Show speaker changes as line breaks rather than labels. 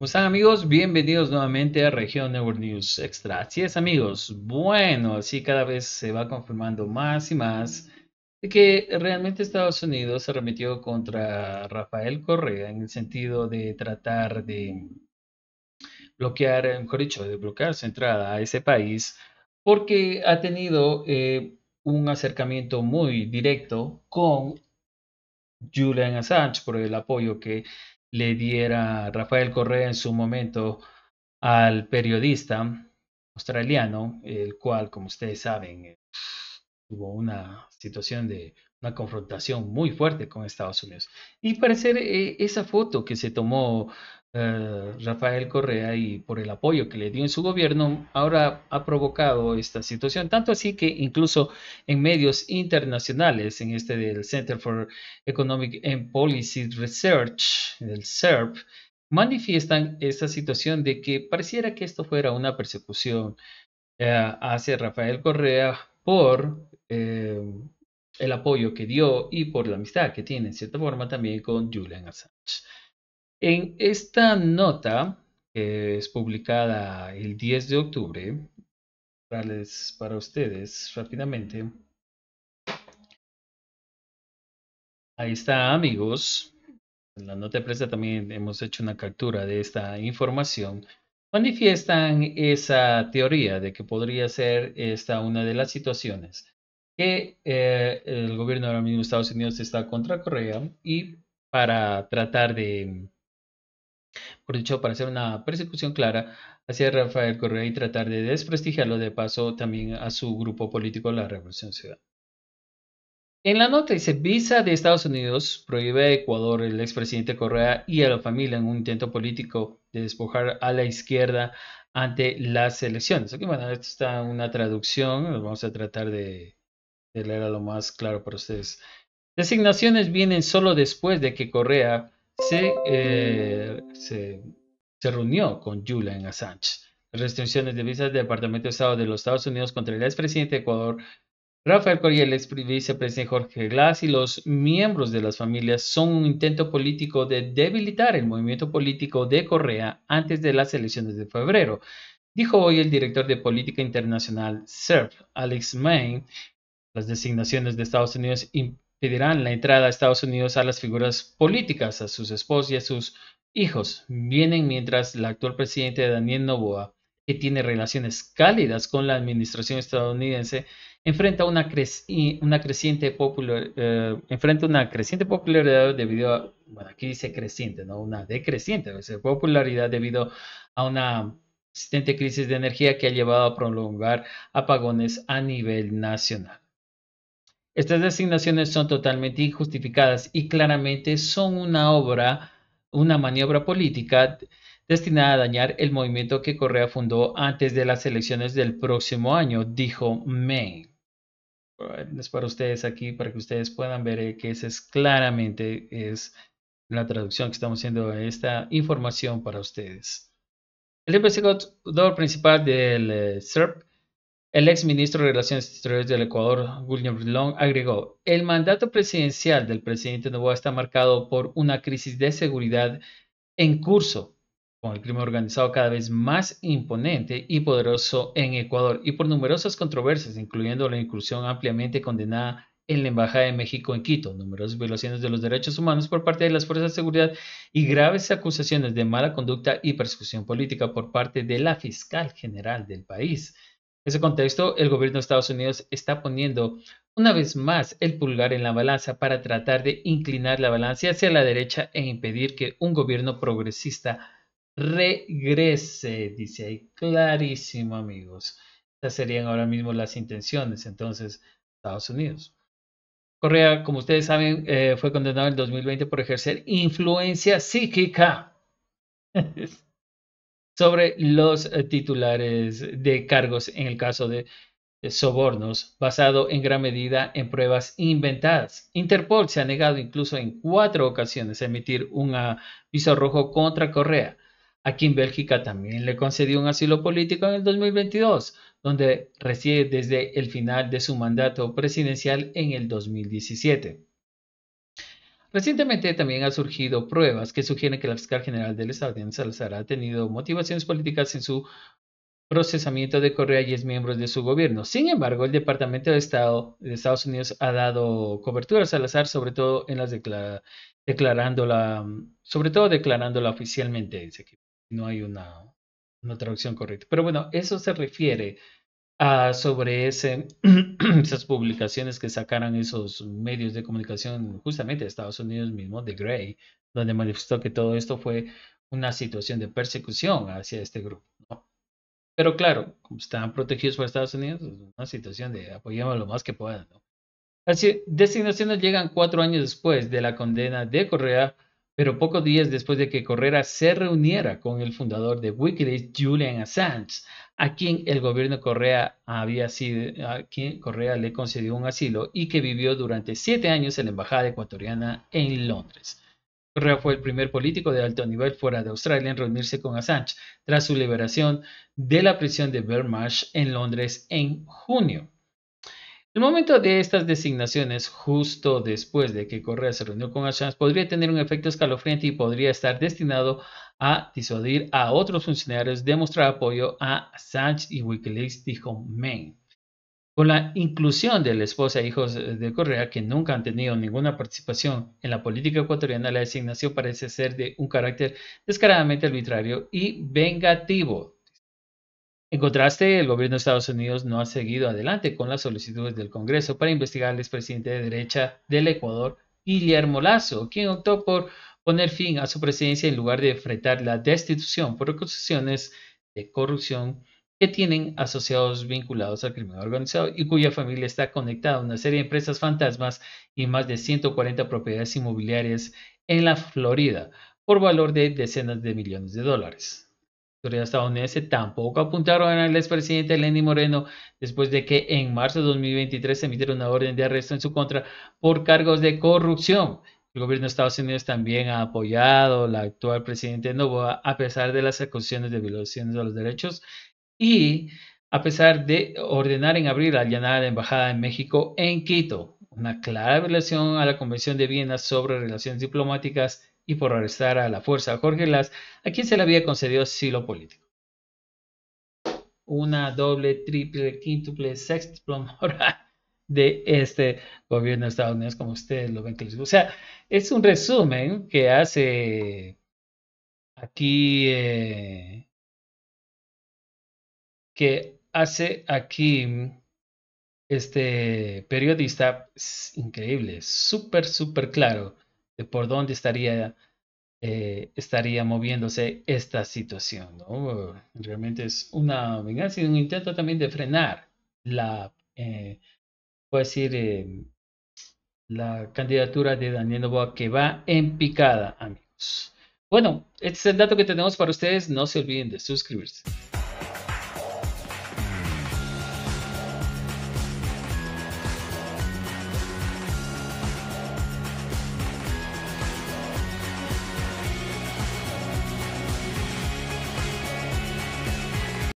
¿Cómo están amigos? Bienvenidos nuevamente a Región Network News Extra. Así es amigos, bueno, así cada vez se va confirmando más y más de que realmente Estados Unidos se remitió contra Rafael Correa en el sentido de tratar de bloquear, mejor dicho, de bloquear su entrada a ese país porque ha tenido eh, un acercamiento muy directo con Julian Assange por el apoyo que le diera Rafael Correa en su momento al periodista australiano, el cual, como ustedes saben, eh, tuvo una situación de una confrontación muy fuerte con Estados Unidos. Y parecer eh, esa foto que se tomó eh, Rafael Correa y por el apoyo que le dio en su gobierno, ahora ha provocado esta situación. Tanto así que incluso en medios internacionales, en este del Center for Economic and Policy Research, del CERP, manifiestan esta situación de que pareciera que esto fuera una persecución eh, hacia Rafael Correa por eh, el apoyo que dio y por la amistad que tiene en cierta forma también con Julian Assange. En esta nota, que es publicada el 10 de octubre, para ustedes rápidamente. Ahí está, amigos. En la nota de prensa también hemos hecho una captura de esta información. Manifiestan esa teoría de que podría ser esta una de las situaciones que eh, el gobierno ahora mismo de Estados Unidos está contra Corea y para tratar de por dicho, para hacer una persecución clara hacia Rafael Correa y tratar de desprestigiarlo de paso también a su grupo político, la Revolución Ciudadana. En la nota dice, visa de Estados Unidos prohíbe a Ecuador, el expresidente Correa y a la familia en un intento político de despojar a la izquierda ante las elecciones. Aquí, bueno, está una traducción, vamos a tratar de, de leer a lo más claro para ustedes. Designaciones vienen solo después de que Correa eh, se, reunió con Julian Assange. Restricciones de visas del Departamento de Estado de los Estados Unidos contra el expresidente de Ecuador, Rafael Correa, el ex vicepresidente Jorge Glass y los miembros de las familias son un intento político de debilitar el movimiento político de Correa antes de las elecciones de febrero, dijo hoy el director de política internacional CERF, Alex Main. Las designaciones de Estados Unidos pedirán la entrada a Estados Unidos a las figuras políticas, a sus esposos y a sus hijos. Vienen mientras el actual presidente Daniel Novoa, que tiene relaciones cálidas con la administración estadounidense, enfrenta una, creciente popular, eh, enfrenta una creciente popularidad debido a, bueno, aquí creciente, no una decreciente, popularidad debido a una existente crisis de energía que ha llevado a prolongar apagones a nivel nacional. Estas designaciones son totalmente injustificadas y claramente son una obra, una maniobra política destinada a dañar el movimiento que Correa fundó antes de las elecciones del próximo año, dijo May. Es para ustedes aquí, para que ustedes puedan ver eh, que esa es claramente es la traducción que estamos haciendo de esta información para ustedes. El investigador principal del eh, SERP el ex ministro de Relaciones Exteriores del Ecuador, William Long, agregó, el mandato presidencial del presidente Novoa está marcado por una crisis de seguridad en curso, con el crimen organizado cada vez más imponente y poderoso en Ecuador, y por numerosas controversias, incluyendo la incursión ampliamente condenada en la Embajada de México en Quito, numerosas violaciones de los derechos humanos por parte de las fuerzas de seguridad y graves acusaciones de mala conducta y persecución política por parte de la fiscal general del país. En ese contexto, el gobierno de Estados Unidos está poniendo una vez más el pulgar en la balanza para tratar de inclinar la balanza hacia la derecha e impedir que un gobierno progresista regrese, dice ahí clarísimo amigos. Estas serían ahora mismo las intenciones entonces de Estados Unidos. Correa, como ustedes saben, eh, fue condenado en 2020 por ejercer influencia psíquica. sobre los eh, titulares de cargos en el caso de sobornos basado en gran medida en pruebas inventadas. Interpol se ha negado incluso en cuatro ocasiones a emitir un piso rojo contra Correa. Aquí en Bélgica también le concedió un asilo político en el 2022, donde reside desde el final de su mandato presidencial en el 2017. Recientemente también han surgido pruebas que sugieren que la fiscal general del Estado, Diana Salazar, ha tenido motivaciones políticas en su procesamiento de Correa y es miembro de su gobierno. Sin embargo, el Departamento de Estado de Estados Unidos ha dado cobertura a Salazar, sobre todo en las declara declarándola, sobre todo declarándola oficialmente. Dice que no hay una, una traducción correcta. Pero bueno, eso se refiere Ah, sobre esas publicaciones que sacaron esos medios de comunicación justamente de Estados Unidos mismo, de Gray, donde manifestó que todo esto fue una situación de persecución hacia este grupo. Pero claro, como están protegidos por Estados Unidos, es una situación de apoyemos lo más que puedan. Así, designaciones llegan cuatro años después de la condena de Correa pero pocos días después de que Correa se reuniera con el fundador de Wikileaks, Julian Assange, a quien el gobierno Correa había sido, Correa le concedió un asilo y que vivió durante siete años en la embajada ecuatoriana en Londres. Correa fue el primer político de alto nivel fuera de Australia en reunirse con Assange tras su liberación de la prisión de Bermash en Londres en junio. El momento de estas designaciones, justo después de que Correa se reunió con Assange, podría tener un efecto escalofriante y podría estar destinado a disuadir a otros funcionarios de mostrar apoyo a Assange y Wikileaks, dijo Main. Con la inclusión de la esposa e hijos de Correa, que nunca han tenido ninguna participación en la política ecuatoriana, la designación parece ser de un carácter descaradamente arbitrario y vengativo, en contraste, el gobierno de Estados Unidos no ha seguido adelante con las solicitudes del Congreso para investigar al expresidente de derecha del Ecuador, Guillermo Lazo, quien optó por poner fin a su presidencia en lugar de enfrentar la destitución por acusaciones de corrupción que tienen asociados vinculados al crimen organizado y cuya familia está conectada a una serie de empresas fantasmas y más de 140 propiedades inmobiliarias en la Florida por valor de decenas de millones de dólares autoridad estadounidense tampoco apuntaron al expresidente Lenny Moreno después de que en marzo de 2023 se emitiera una orden de arresto en su contra por cargos de corrupción. El gobierno de Estados Unidos también ha apoyado al actual presidente Novoa a pesar de las acusaciones de violaciones de los derechos y a pesar de ordenar en abril allanar la embajada de México en Quito, una clara violación a la Convención de Viena sobre relaciones diplomáticas y por arrestar a la fuerza a Jorge Glass, a quien se le había concedido silo político. Una doble, triple, quíntuple, sextuple plomora de este gobierno de Estados Unidos, como ustedes lo ven O sea, es un resumen que hace aquí, eh, que hace aquí este periodista increíble, súper, súper claro por dónde estaría, eh, estaría moviéndose esta situación. Uh, realmente es una venganza y un intento también de frenar la, eh, eh, la candidatura de Daniel Novoa que va en picada, amigos. Bueno, este es el dato que tenemos para ustedes. No se olviden de suscribirse.